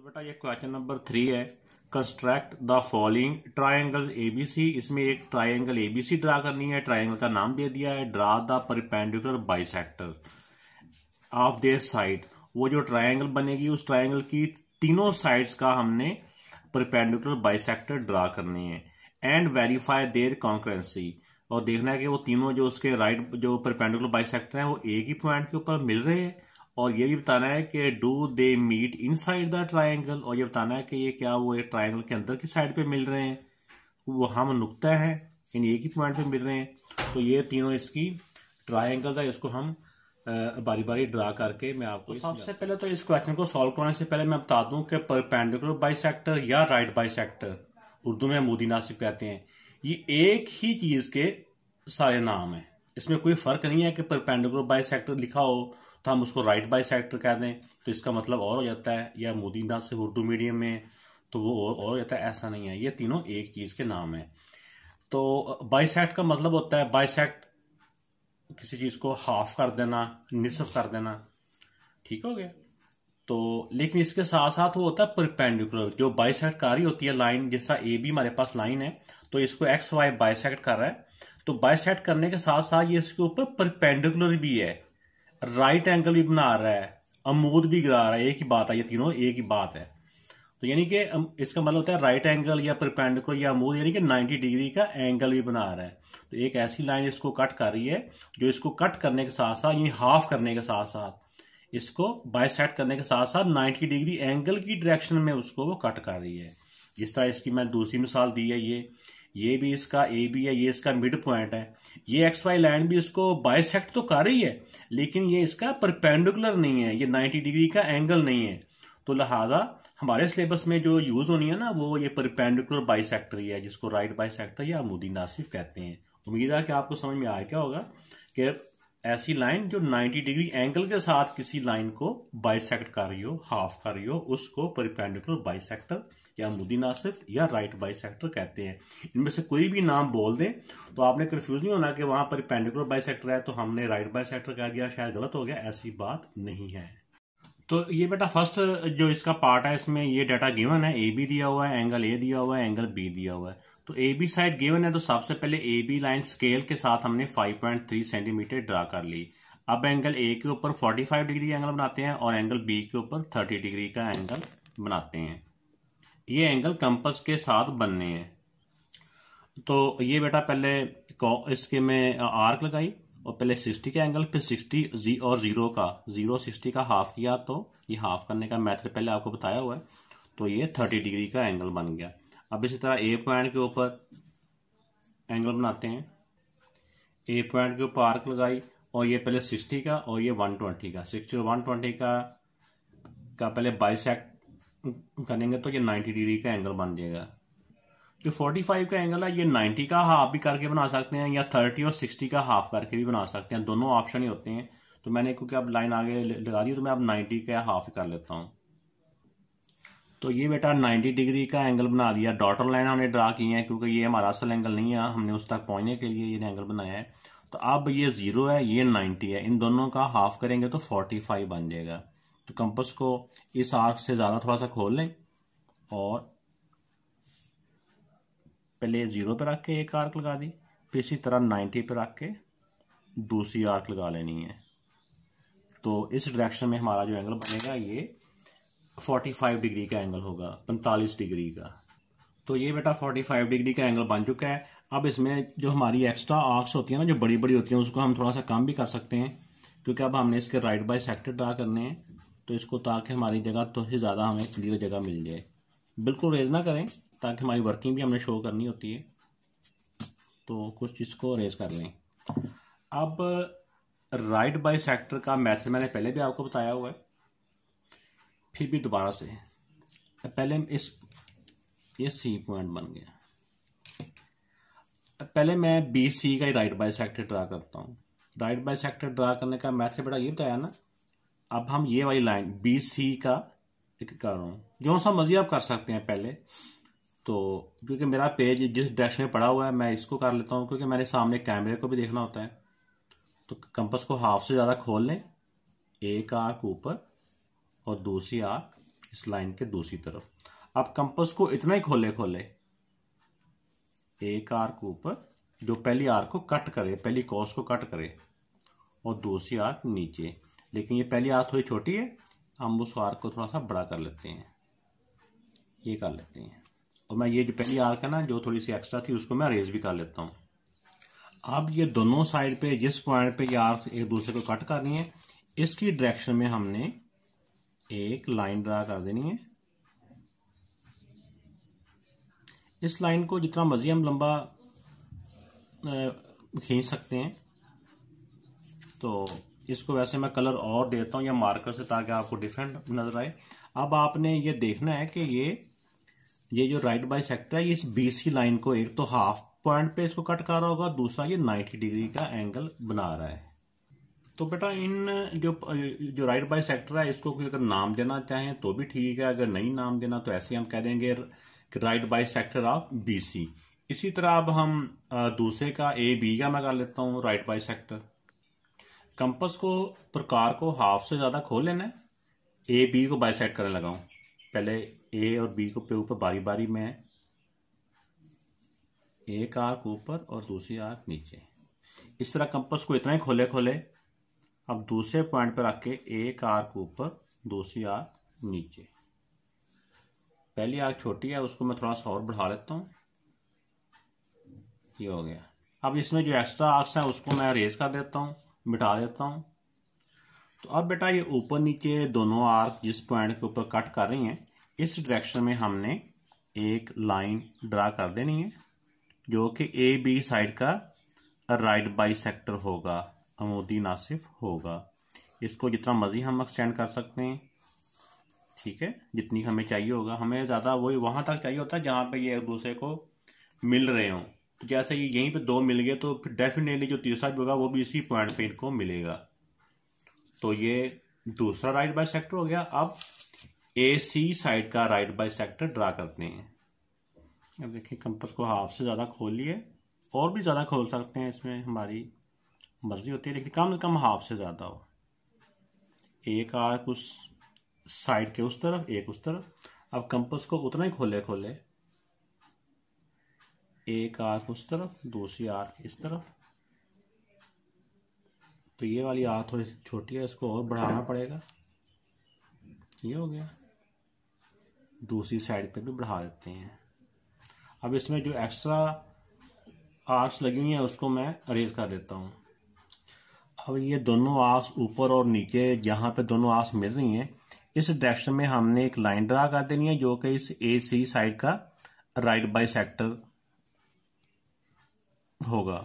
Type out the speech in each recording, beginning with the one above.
तो बेटा ये क्वेश्चन नंबर थ्री है construct the following triangle ABC इसमें एक ट्राइंगल एबीसी ड्रा करनी है ट्राइंगल का नाम दे दिया है draw the perpendicular bisector of the side वो जो ट्राइंगल बनेगी उस ट्राइंगल की तीनों साइड्स का हमने परपेंडिकुलर बाइसेक्टर ड्रा करनी है एंड वेरीफाई देयर कॉन्क्रेंसी और देखना है कि वो तीनों जो उसके राइट right, जो परपेंडिकुलर बाइसेक्टर है वो एक ही पॉइंट के ऊपर मिल रहे हैं और ये भी बताना है कि do they meet inside the triangle और ये बताना है कि ये क्या वो एक ट्राइंगल के अंदर की साइड पे मिल रहे हैं वो हम नुकता है यानी एक ही पॉइंट पे मिल रहे हैं तो ये तीनों इसकी ट्राइंगल है इसको हम बारी बारी ड्रा करके मैं आपको तो सबसे पहले तो इस क्वेश्चन को सॉल्व करने से पहले मैं बता दूं कि परपेंडिकुलर बाइसेक्टर या राइट बाइसेक्टर उर्दू में मोदी नासिफ कहते हैं ये एक ही चीज के सारे नाम है इसमें कोई फर्क नहीं है कि परपेंडिकुलर बाइसेक्टर लिखा हो तो हम उसको राइट बाई सेक्टर कह दें तो इसका मतलब और हो जाता है या दास से उर्दू मीडियम में तो वो और, और हो जाता है ऐसा नहीं है ये तीनों एक चीज़ के नाम है तो बाइसेक्ट का मतलब होता है सेक्ट किसी चीज़ को हाफ कर देना निसफ कर देना ठीक हो गया तो लेकिन इसके साथ साथ वो होता है परपेंडिकुलर जो बाइसेक्ट कर रही होती है लाइन जैसा ए बी हमारे पास लाइन है तो इसको एक्स वाई बाइसेक्ट कर रहा है तो बाइसेक्ट करने के साथ साथ ये इसके ऊपर परपेंडिकुलर भी है राइट एंगल भी बना रहा है अमूद भी गिरा रहा है एक ही बात है ये तीनों एक ही बात है तो यानी कि इसका मतलब होता है राइट एंगल या प्रिपेंडिकुलर या अमूद यानी कि 90 डिग्री का एंगल भी बना रहा है तो एक ऐसी लाइन इसको कट कर रही है जो इसको कट करने के साथ साथ यानी हाफ करने के साथ साथ इसको बायसेट करने के साथ साथ नाइन्टी डिग्री एंगल की डायरेक्शन में उसको वो कट कर रही है जिस तरह इसकी मैंने दूसरी मिसाल दी है ये ये भी इसका ए बी है ये इसका मिड पॉइंट है ये एक्स वाई लाइन भी इसको बाइसेक्ट तो कर रही है लेकिन ये इसका परपेंडिकुलर नहीं है ये 90 डिग्री का एंगल नहीं है तो लिहाजा हमारे सिलेबस में जो यूज होनी है ना वो ये परपेंडिकुलर बाइसेक्टर ही है जिसको राइट बाइसेक्टर या मुदी नासिफ कहते हैं उम्मीद है कि आपको समझ में आ गया होगा कि ऐसी लाइन जो 90 डिग्री एंगल के साथ किसी लाइन को बाइसेक्ट कर रही हो हाफ कर रही हो उसको बाई बाइसेक्टर या मुदी नासिफ या राइट बाइसेक्टर कहते हैं इनमें से कोई भी नाम बोल दें तो आपने कन्फ्यूज नहीं होना कि वहां बाई बाइसेक्टर है तो हमने राइट बाइसेक्टर कह दिया शायद गलत हो गया ऐसी बात नहीं है तो ये बेटा फर्स्ट जो इसका पार्ट है इसमें ये डाटा गिवन है ए बी दिया हुआ है एंगल ए दिया हुआ है एंगल बी दिया हुआ है तो ए बी साइड गिवन है तो सबसे पहले ए बी लाइन स्केल के साथ हमने 5.3 सेंटीमीटर ड्रा कर ली अब एंगल ए के ऊपर 45 डिग्री एंगल बनाते हैं और एंगल बी के ऊपर 30 डिग्री का एंगल बनाते हैं ये एंगल कंपस के साथ बनने हैं तो ये बेटा पहले इसके में आर्क लगाई और पहले सिक्सटी का एंगल फिर सिक्सटी जी और ज़ीरो का ज़ीरो सिक्सटी का हाफ किया तो ये हाफ करने का मैथड पहले आपको बताया हुआ है तो ये थर्टी डिग्री का एंगल बन गया अब इसी तरह ए पॉइंट के ऊपर एंगल बनाते हैं ए पॉइंट के ऊपर आर्क लगाई और ये पहले सिक्सटी का और ये वन ट्वेंटी का सिक्सटी और वन ट्वेंटी का का पहले बाइसेक्ट करेंगे तो ये नाइन्टी डिग्री का एंगल बन जाएगा जो फोर्टी फाइव का एंगल है ये नाइन्टी का हाफ भी करके बना सकते हैं या थर्टी और सिक्सटी का हाफ करके भी बना सकते हैं दोनों ऑप्शन ही होते हैं तो मैंने क्योंकि अब लाइन आगे लगा दी तो मैं अब नाइन्टी का हाफ कर लेता हूँ तो ये बेटा 90 डिग्री का एंगल बना दिया डॉटर लाइन हमने ड्रा की है क्योंकि ये हमारा असल एंगल नहीं है हमने उस तक पहुंचने के लिए ये एंगल बनाया है तो अब ये ज़ीरो है ये 90 है इन दोनों का हाफ करेंगे तो 45 बन जाएगा तो कंपस को इस आर्क से ज़्यादा थोड़ा सा खोल लें और पहले ज़ीरो पे रख के एक आर्क लगा दी फिर इसी तरह नाइन्टी पे रख के दूसरी आर्क लगा लेनी है तो इस डायरेक्शन में हमारा जो एंगल बनेगा ये फोर्टी फाइव डिग्री का एंगल होगा पैंतालीस डिग्री का तो ये बेटा फोर्टी फाइव डिग्री का एंगल बन चुका है अब इसमें जो हमारी एक्स्ट्रा आर्क्स होती हैं ना जो बड़ी बड़ी होती हैं उसको हम थोड़ा सा कम भी कर सकते हैं क्योंकि अब हमने इसके राइट बाई सेक्टर ड्रा करने हैं तो इसको ताकि हमारी जगह थोड़ी तो ज़्यादा हमें क्लियर जगह मिल जाए बिल्कुल रेज ना करें ताकि हमारी वर्किंग भी हमने शो करनी होती है तो कुछ इसको रेज कर लें अब राइट बाई सेक्टर का मैथड मैंने पहले भी आपको बताया हुआ है फिर भी दोबारा से पहले हम इस ये सी पॉइंट बन गया पहले मैं बी सी का ही राइट बाई सेक्टर ड्रा करता हूँ राइट बाई सेक्टर ड्रा करने का मैथड बेटा ये बताया ना अब हम ये वाली लाइन बी सी का कर रहा हूँ जो सा मर्जी आप कर सकते हैं पहले तो क्योंकि मेरा पेज जिस डैश में पड़ा हुआ है मैं इसको कर लेता हूँ क्योंकि मैंने सामने कैमरे को भी देखना होता है तो कंपस को हाफ से ज़्यादा खोल लें एक आर्क ऊपर और दूसरी आर्क इस लाइन के दूसरी तरफ अब कंपस को इतना ही खोले खोले एक आर्क ऊपर जो पहली आर्क को कट करे पहली कॉस को कट करे और दूसरी आर्क नीचे लेकिन ये पहली आर्क थोड़ी छोटी है हम उस आर्क को थोड़ा सा बड़ा कर लेते हैं ये कर लेते हैं और मैं ये जो पहली आर्क है ना जो थोड़ी सी एक्स्ट्रा थी उसको मैं अरेज भी कर लेता हूँ अब ये दोनों साइड पे जिस पॉइंट पे ये आर्क एक दूसरे को कट कर रही है इसकी डायरेक्शन में हमने एक लाइन ड्रा कर देनी है इस लाइन को जितना मर्जी हम लंबा खींच सकते हैं तो इसको वैसे मैं कलर और देता हूँ या मार्कर से ताकि आपको डिफरेंट नज़र आए अब आपने ये देखना है कि ये ये जो राइट बाई सेक्टर है इस बीस की लाइन को एक तो हाफ पॉइंट पे इसको कट कर रहा होगा दूसरा ये 90 डिग्री का एंगल बना रहा है तो बेटा इन जो जो राइट बाय सेक्टर है इसको कोई अगर नाम देना चाहें तो भी ठीक है अगर नहीं नाम देना तो ऐसे हम कह देंगे right bisector of BC इसी तरह अब हम दूसरे का ए बी का मैं कर लेता हूँ राइट बाय सेक्टर कंपस को प्रकार को हाफ से ज़्यादा खोल लेना है ए बी को बाय सेक्ट करने लगाऊ पहले ए और बी को पे ऊपर बारी बारी में एक आर्क ऊपर और दूसरी आर्क नीचे इस तरह कंपस को इतना ही खोले खोले अब दूसरे पॉइंट पर रख के एक आर्क ऊपर दूसरी आर्क नीचे पहली आर्क छोटी है उसको मैं थोड़ा सा और बढ़ा लेता हूँ ये हो गया अब इसमें जो एक्स्ट्रा आर्क्स हैं उसको मैं रेज कर देता हूँ मिटा देता हूँ तो अब बेटा ये ऊपर नीचे दोनों आर्क जिस पॉइंट के ऊपर कट कर रही हैं इस डायरेक्शन में हमने एक लाइन ड्रा कर देनी है जो कि ए बी साइड का राइट बाई सेक्टर होगा हमूदी नासिफ होगा इसको जितना मर्जी हम एक्सटेंड कर सकते हैं ठीक है जितनी हमें चाहिए होगा हमें ज़्यादा वही वहाँ तक चाहिए होता है जहाँ पे ये एक दूसरे को मिल रहे हों तो जैसे ये यहीं पे दो मिल गए तो फिर डेफिनेटली जो तीसरा भी होगा वो भी इसी पॉइंट पे इनको मिलेगा तो ये दूसरा राइट बाई सेक्टर हो गया अब ए सी साइड का राइट बाई सेक्टर ड्रा करते हैं अब देखिए कंपस को हाफ से ज़्यादा खोलिए और भी ज़्यादा खोल सकते हैं इसमें हमारी मर्जी होती है लेकिन कम से कम हाफ से ज़्यादा हो एक आर्क उस साइड के उस तरफ एक उस तरफ अब कंपस को उतना ही खोले खोले एक आर्क उस तरफ दूसरी आर्क इस तरफ तो ये वाली आर्क थोड़ी छोटी है इसको और बढ़ाना पड़ेगा ये हो गया दूसरी साइड पे भी बढ़ा देते हैं अब इसमें जो एक्स्ट्रा आर्क्स लगी हुई हैं उसको मैं अरेज कर देता हूँ अब ये दोनों आस ऊपर और नीचे जहाँ पे दोनों आस मिल रही हैं इस डायरेक्शन में हमने एक लाइन ड्रा कर देनी है जो कि इस ए सी साइड का राइट बाई सेक्टर होगा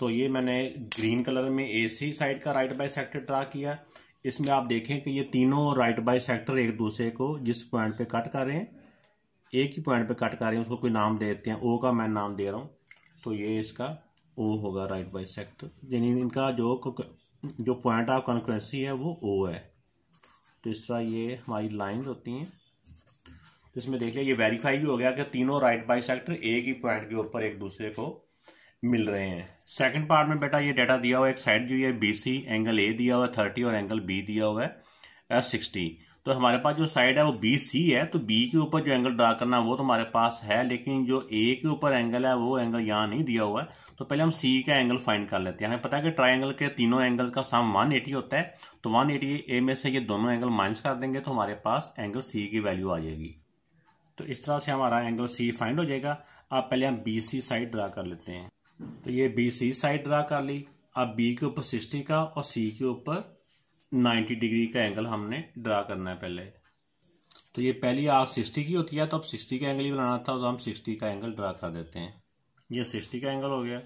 तो ये मैंने ग्रीन कलर में ए सी साइड का राइट बाई सेक्टर ड्रा किया इसमें आप देखें कि ये तीनों राइट बाई सेक्टर एक दूसरे को जिस पॉइंट पे कट कर रहे हैं एक ही पॉइंट पे कट कर रहे हैं उसको कोई नाम दे देते हैं ओ का मैं नाम दे रहा हूँ तो ये इसका ओ होगा राइट बाई सेक्ट यानी इनका जो जो पॉइंट ऑफ कॉन्क्रेंसी है वो ओ है तो इस तरह ये हमारी लाइन होती हैं तो इसमें देख लिया ये वेरीफाई भी हो गया कि तीनों राइट बाई सेक्टर एक ही पॉइंट के ऊपर एक दूसरे को मिल रहे हैं सेकंड पार्ट में बेटा ये डाटा दिया हुआ है एक साइड जो है बी सी एंगल ए दिया हुआ है थर्टी और एंगल बी दिया हुआ है सिक्सटी uh, तो हमारे पास जो साइड है वो बी सी है तो बी के ऊपर जो एंगल ड्रा करना वो तो हमारे पास है लेकिन जो ए के ऊपर एंगल है वो एंगल यहाँ नहीं दिया हुआ है तो पहले हम सी का एंगल फाइंड कर लेते हैं हमें पता है कि ट्राइंगल के तीनों एंगल का सम 180 होता है तो 180 ए में से ये दोनों एंगल माइनस कर देंगे तो हमारे पास एंगल सी की वैल्यू आ जाएगी तो इस तरह से हमारा एंगल सी फाइंड हो जाएगा अब पहले हम बी सी साइड ड्रा कर लेते हैं तो ये बी सी साइड ड्रा कर ली अब बी के ऊपर सिक्सटी का और सी के ऊपर 90 डिग्री का एंगल हमने ड्रा करना है पहले तो ये पहली आग 60 की होती है तो अब 60 का एंगल ही बनाना था तो हम 60 का एंगल ड्रा कर देते हैं ये 60 का एंगल हो गया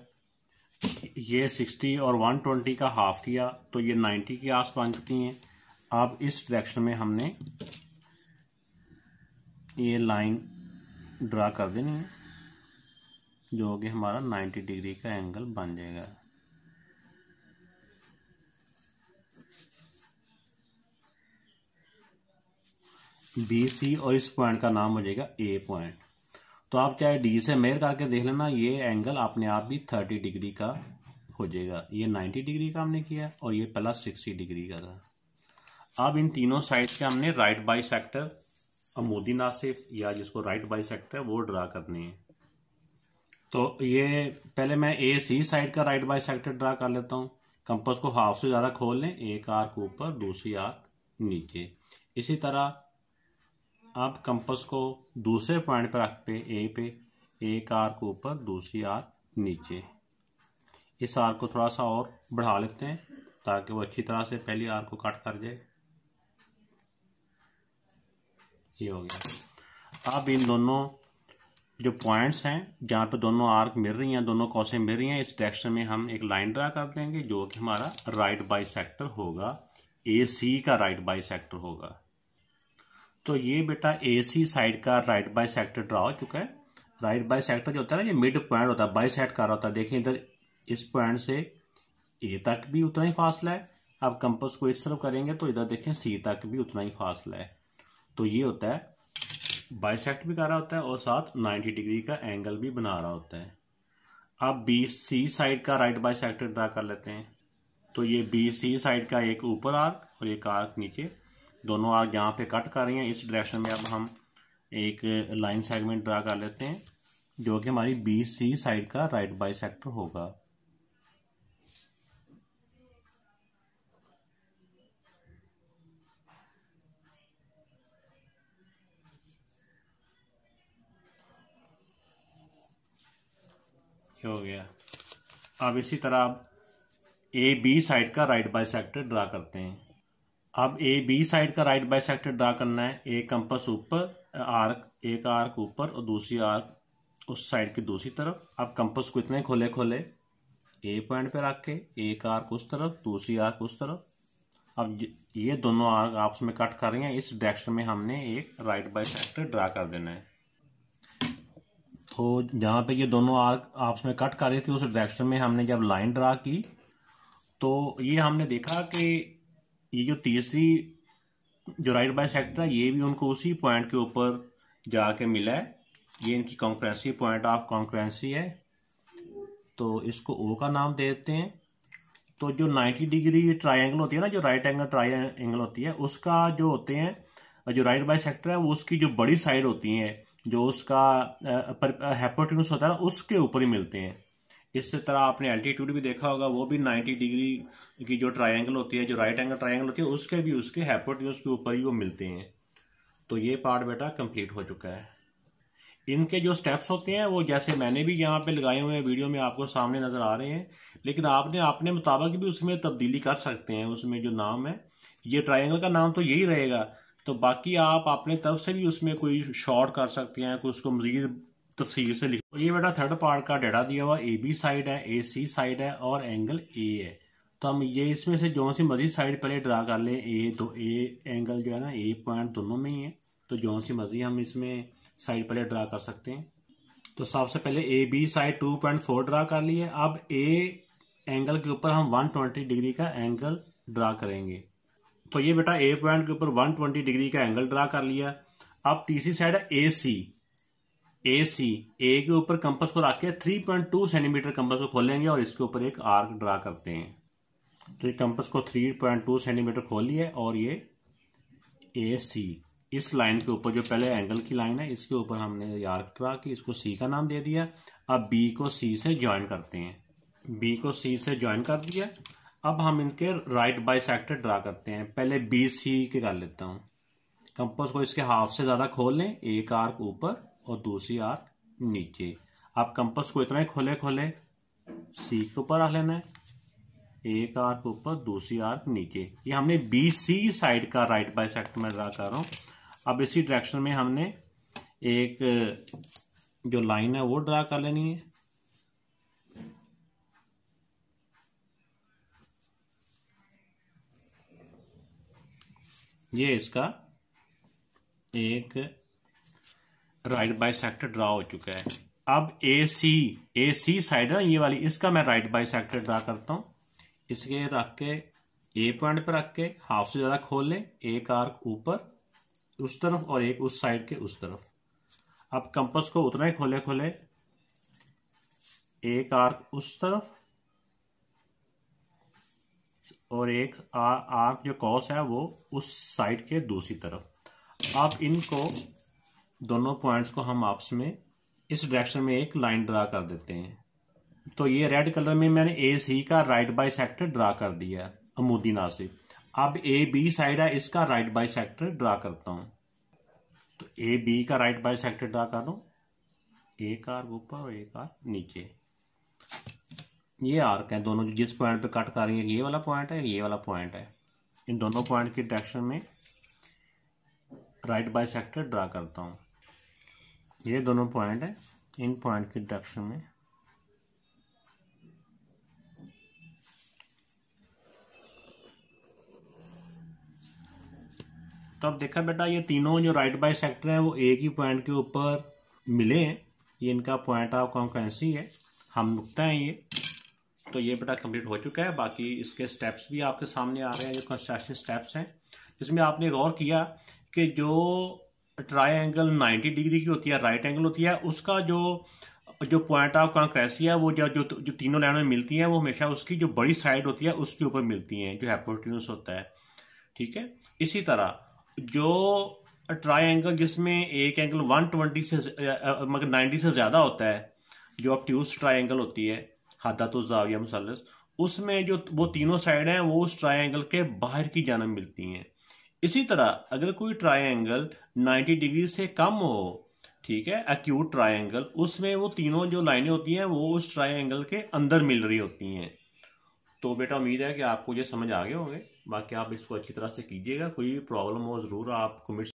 ये 60 और 120 का हाफ किया तो ये 90 के आस बन चुकी हैं अब इस डायरेक्शन में हमने ये लाइन ड्रा कर देनी है जो कि हमारा 90 डिग्री का एंगल बन जाएगा बी सी और इस पॉइंट का नाम हो जाएगा ए पॉइंट तो आप चाहे डी से मेयर करके देख लेना ये एंगल अपने आप भी थर्टी डिग्री का हो जाएगा ये नाइन्टी डिग्री का हमने किया और ये प्लस सिक्सटी डिग्री का था अब इन तीनों साइड के हमने राइट बाई सेक्टर अमोदी नासिफ या जिसको राइट बाई सेक्टर वो ड्रा करनी है तो ये पहले मैं ए सी साइड का राइट बाई सेक्टर ड्रा कर लेता हूँ कंपस को हाफ से ज़्यादा खोल लें एक आर्क ऊपर दूसरी आर्क नीचे इसी तरह आप कंपस को दूसरे पॉइंट पर पे ए पे एक आर को ऊपर दूसरी आर नीचे इस आर को थोड़ा सा और बढ़ा लेते हैं ताकि वो अच्छी तरह से पहली आर को कट कर जाए ये हो गया अब इन दोनों जो पॉइंट्स हैं जहाँ पे दोनों आर्क मिल रही हैं दोनों कौशें मिल रही हैं इस डायरेक्शन में हम एक लाइन ड्रा कर देंगे जो कि हमारा राइट बाई सेक्टर होगा ए सी का राइट बाई सेक्टर होगा तो ये बेटा ए सी साइड का राइट बाय सेक्टर ड्रा हो चुका है राइट बाय सेक्टर जो होता है ना ये मिड पॉइंट होता है बाई सेट कर रहा होता है देखिए इधर इस पॉइंट से ए तक भी उतना ही फासला है आप कंपस को इस तरफ करेंगे तो इधर देखें सी तक भी उतना ही फासला है तो ये होता है बाई सेक्ट भी कर रहा होता है और साथ नाइन्टी डिग्री का एंगल भी बना रहा होता है अब बी सी साइड का राइट सेक्टर ड्रा कर लेते हैं तो ये बी सी साइड का एक ऊपर आर्क और एक आर्क नीचे दोनों आग यहाँ पे कट कर रही हैं इस डायरेक्शन में अब हम एक लाइन सेगमेंट ड्रा कर लेते हैं जो कि हमारी बी सी साइड का राइट बाई सेक्टर होगा हो गया अब इसी तरह आप ए बी साइड का राइट बाई सेक्टर ड्रा करते हैं अब ए बी साइड का राइट बाई सेक्टर ड्रा करना है एक कंपस ऊपर आर्क एक आर्क ऊपर और दूसरी आर्क उस साइड की दूसरी तरफ अब कंपस को इतने खोले खोले ए पॉइंट पे रख के एक आर्क उस तरफ दूसरी आर्क उस तरफ अब ये दोनों आर्क आपस में कट कर रही हैं इस डायरेक्शन में हमने एक राइट बाई सेक्टर ड्रा कर देना है तो जहाँ पे ये दोनों आर्क आपस में कट कर रही थी उस डायरेक्शन में हमने जब लाइन ड्रा की तो ये हमने देखा कि ये जो तीसरी जो राइट बाय सेक्टर है ये भी उनको उसी पॉइंट के ऊपर जाके मिला है ये इनकी कॉन्क्रेंसी पॉइंट ऑफ कॉन्क्रेंसी है तो इसको ओ का नाम देते हैं तो जो 90 डिग्री ट्रायंगल होती है ना जो राइट एंगल ट्रायंगल होती है उसका जो होते हैं जो राइट बाय सेक्टर है वो उसकी जो बड़ी साइड होती है जो उसका हेपोटेन्यूस होता है ना उसके ऊपर ही मिलते हैं इस तरह आपने एल्टीट्यूड भी देखा होगा वो भी 90 डिग्री की जो ट्रायंगल होती है जो राइट एंगल ट्रायंगल होती है उसके भी उसके हैपोट्यून्स के ऊपर ही वो मिलते हैं तो ये पार्ट बेटा कंप्लीट हो चुका है इनके जो स्टेप्स होते हैं वो जैसे मैंने भी यहाँ पे लगाए हुए हैं वीडियो में आपको सामने नज़र आ रहे हैं लेकिन आपने अपने मुताबिक भी उसमें तब्दीली कर सकते हैं उसमें जो नाम है ये ट्राइंगल का नाम तो यही रहेगा तो बाकी आप अपने तरफ से भी उसमें कोई शॉर्ट कर सकते हैं कोई उसको मज़ीद तफसील से लिखो ये बेटा थर्ड पार्ट का डेटा दिया हुआ ए बी साइड है ए सी साइड है और एंगल ए है तो हम ये इसमें से जो सी मर्जी साइड पहले ड्रा कर लें ए तो ए एंगल जो है ना ए पॉइंट दोनों में ही है तो जो सी मर्जी हम इसमें साइड पहले ड्रा कर सकते हैं तो सबसे पहले A B side two point four draw कर लिए अब ए एंगल के ऊपर हम वन ट्वेंटी डिग्री का एंगल ड्रा करेंगे तो ये बेटा ए पॉइंट के ऊपर वन ट्वेंटी डिग्री का एंगल ड्रा कर लिया अब तीसरी साइड है ए सी ए सी ए के ऊपर कंपस को रख के three point two centimetre compass को खोलेंगे और इसके ऊपर एक आर्क ड्रा करते हैं तो ये कंपस को थ्री पॉइंट टू सेंटीमीटर खोली है और ये ए सी इस लाइन के ऊपर जो पहले एंगल की लाइन है इसके ऊपर हमने आर्क ड्रा की इसको सी का नाम दे दिया अब बी को सी से ज्वाइन करते हैं बी को सी से ज्वाइन कर दिया अब हम इनके राइट बाई सेक्टर ड्रा करते हैं पहले बी सी के कर लेता हूँ कंपस को इसके हाफ से ज़्यादा खोल लें एक आर्क ऊपर और दूसरी आर नीचे आप कंपस को इतना ही खोले खोले सी के ऊपर रख लेना है एक आर्क ऊपर दूसरी आर्क नीचे ये हमने बी सी साइड का राइट बाय सेक्ट में ड्रा कर रहा हूं अब इसी डायरेक्शन में हमने एक जो लाइन है वो ड्रा कर लेनी है ये इसका एक राइट बाई सेक्टर ड्रा हो चुका है अब A C A C side है ना ये वाली इसका मैं राइट बाई सेक्टर ड्रा करता हूँ इसके रख के ए पॉइंट पर रख के हाफ से ज़्यादा खोल लें एक आर्क ऊपर उस तरफ और एक उस साइड के उस तरफ अब कंपस को उतना ही खोले खोले एक आर्क उस तरफ और एक आर्क जो कॉस है वो उस साइड के दूसरी तरफ आप इनको दोनों पॉइंट्स को हम आपस में इस डायरेक्शन में एक लाइन ड्रा कर देते हैं तो ये रेड कलर में मैंने ए सी का राइट बाई सेक्टर ड्रा कर दिया अमूदी नासिब अब ए बी साइड है इसका राइट बाई सेक्टर ड्रा करता हूँ तो ए बी का राइट बाई सेक्टर ड्रा कर दो एक आर ऊपर और एक आर नीचे ये आर्क है दोनों जिस पॉइंट पे कट कर रही है ये वाला पॉइंट है ये वाला पॉइंट है इन दोनों पॉइंट के डायरेक्शन में राइट बाई सेक्टर ड्रा करता हूँ ये दोनों पॉइंट है इन पॉइंट के डायरेक्शन में तो अब देखा बेटा ये तीनों जो राइट बाई सेक्टर हैं वो एक ही पॉइंट के ऊपर मिले हैं ये इनका पॉइंट ऑफ कॉन्फ्रेंसी है हम नुकता है ये तो ये बेटा कंप्लीट हो चुका है बाकी इसके स्टेप्स भी आपके सामने आ रहे हैं जो कंस्ट्रक्शन स्टेप्स हैं इसमें आपने गौर किया कि जो ट्राई एंगल नाइन्टी डिग्री की होती है राइट एंगल होती है उसका जो जो पॉइंट ऑफ कॉन्क्रेसी है वो जो जो, जो तीनों लाइनों में मिलती हैं वो हमेशा उसकी जो बड़ी साइड होती है उसके ऊपर मिलती हैं जो हैपोटिनस होता है ठीक है इसी तरह जो ट्राई एंगल जिसमें एक एंगल 120 से मगर 90 से ज़्यादा होता है जो ट्यूज ट्राई एंगल होती है जाविया मसलस उसमें जो वो तीनों साइड हैं वो उस ट्राई एंगल के बाहर की जानब मिलती हैं इसी तरह अगर कोई ट्रायंगल 90 डिग्री से कम हो ठीक है एक्यूट ट्रायंगल उसमें वो तीनों जो लाइनें होती हैं वो उस ट्रायंगल के अंदर मिल रही होती हैं तो बेटा उम्मीद है कि आपको ये समझ आ गए होंगे बाकी आप इसको अच्छी तरह से कीजिएगा कोई प्रॉब्लम हो ज़रूर आप कमेंट्स